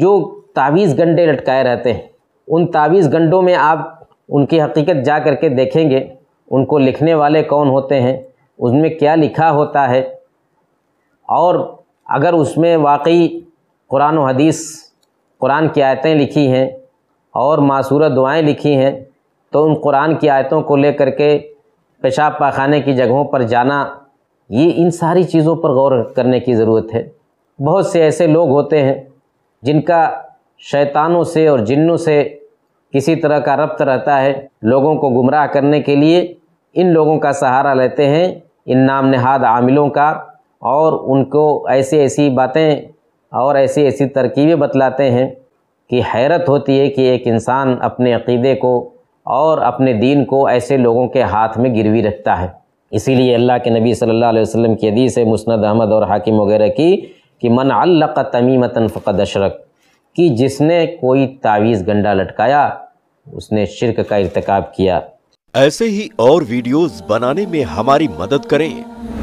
जो तावीज़ गंडे लटकाए रहते हैं उन तावीज़ गंडों में आप उनकी हकीकत जा कर के देखेंगे उनको लिखने वाले कौन होते हैं उनमें क्या लिखा होता है और अगर उसमें वाकई कुरान और हदीस कुरान की आयतें लिखी हैं और मासूर दुआएं लिखी हैं तो उन कुरान की आयतों को लेकर के पेशाब पाखाने की जगहों पर जाना ये इन सारी चीज़ों पर गौर करने की ज़रूरत है बहुत से ऐसे लोग होते हैं जिनका शैतानों से और जिन्नों से किसी तरह का रब्त रहता है लोगों को गुमराह करने के लिए इन लोगों का सहारा लेते हैं इन नाम नहाद आमिलों का और उनको ऐसी ऐसी बातें और ऐसी ऐसी तरकीबें बतलाते हैं कि हैरत होती है कि एक इंसान अपने अकीदे को और अपने दीन को ऐसे लोगों के हाथ में गिरवी रखता है इसीलिए अल्लाह के नबी सल्लल्लाहु अलैहि वसल्लम की हदीस है मुस्नद अहमद और हाकिम वगैरह की कि मन अल्लाह का तमीमतन फ़कद अशरक कि जिसने कोई तावीज़ गंडा लटकाया उसने शिरक का इरतकब किया ऐसे ही और वीडियोस बनाने में हमारी मदद करें